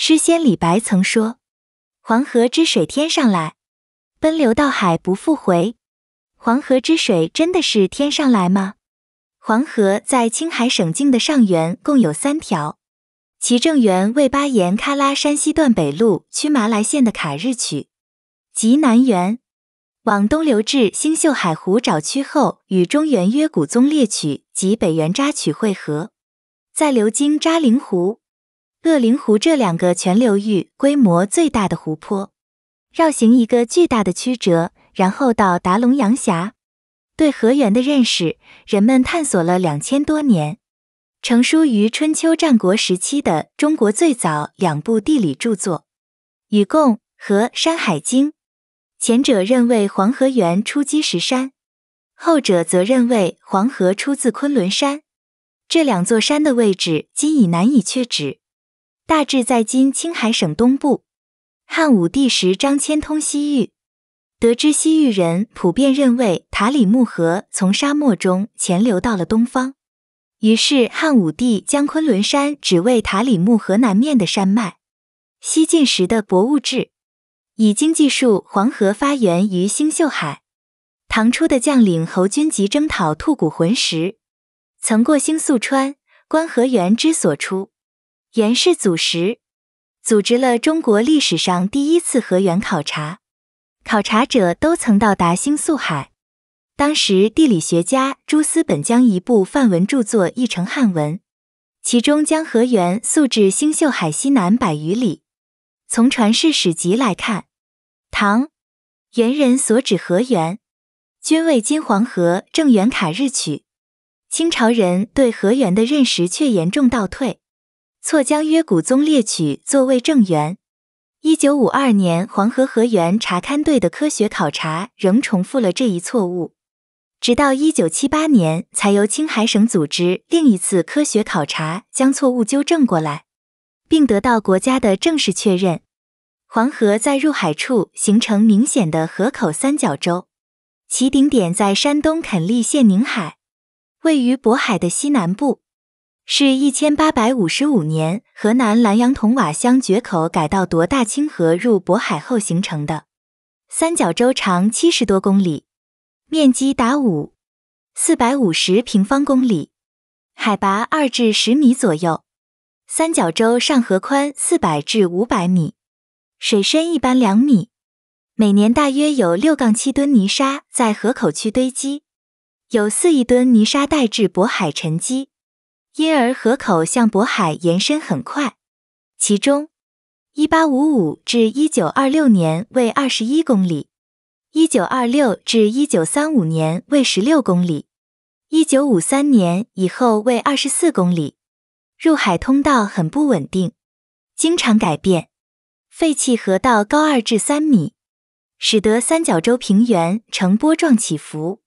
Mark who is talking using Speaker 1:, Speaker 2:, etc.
Speaker 1: 诗仙李白曾说：“黄河之水天上来，奔流到海不复回。”黄河之水真的是天上来吗？黄河在青海省境的上源共有三条，其正源为巴颜喀拉山西段北麓曲麻来县的卡日曲，即南源，往东流至星宿海湖沼区后，与中原约古宗列曲及北源扎曲汇合，在流经扎陵湖。鄂陵湖这两个全流域规模最大的湖泊，绕行一个巨大的曲折，然后到达龙羊峡。对河源的认识，人们探索了两千多年。成书于春秋战国时期的中国最早两部地理著作《禹贡》和《山海经》，前者认为黄河源出积石山，后者则认为黄河出自昆仑山。这两座山的位置，今已难以确指。大致在今青海省东部。汉武帝时，张骞通西域，得知西域人普遍认为塔里木河从沙漠中潜流到了东方，于是汉武帝将昆仑山指为塔里木河南面的山脉。西晋时的《博物志》以经记述黄河发源于星宿海。唐初的将领侯君集征讨吐谷浑时，曾过星宿川，观河源之所出。元世祖时，组织了中国历史上第一次河源考察，考察者都曾到达星宿海。当时地理学家朱思本将一部梵文著作译成汉文，其中将河源溯至星宿海西南百余里。从传世史籍来看，唐、元人所指河源，均为金黄河正源卡日曲。清朝人对河源的认识却严重倒退。错将约古宗列举作为正源。一九五二年黄河河源查勘队的科学考察仍重复了这一错误，直到一九七八年才由青海省组织另一次科学考察将错误纠正过来，并得到国家的正式确认。黄河在入海处形成明显的河口三角洲，其顶点在山东垦利县宁海，位于渤海的西南部。是一千八百五十五年，河南南阳同瓦乡决口改道夺大清河入渤海后形成的三角洲，长七十多公里，面积达五四百五十平方公里，海拔二至十米左右。三角洲上河宽四百至五百米，水深一般两米，每年大约有六杠七吨泥沙在河口区堆积，有四亿吨泥沙带至渤海沉积。因而河口向渤海延伸很快，其中1855至1926年为21公里，1926至1935年为16公里，1953年以后为24公里。入海通道很不稳定，经常改变。废弃河道高二至三米，使得三角洲平原呈波状起伏。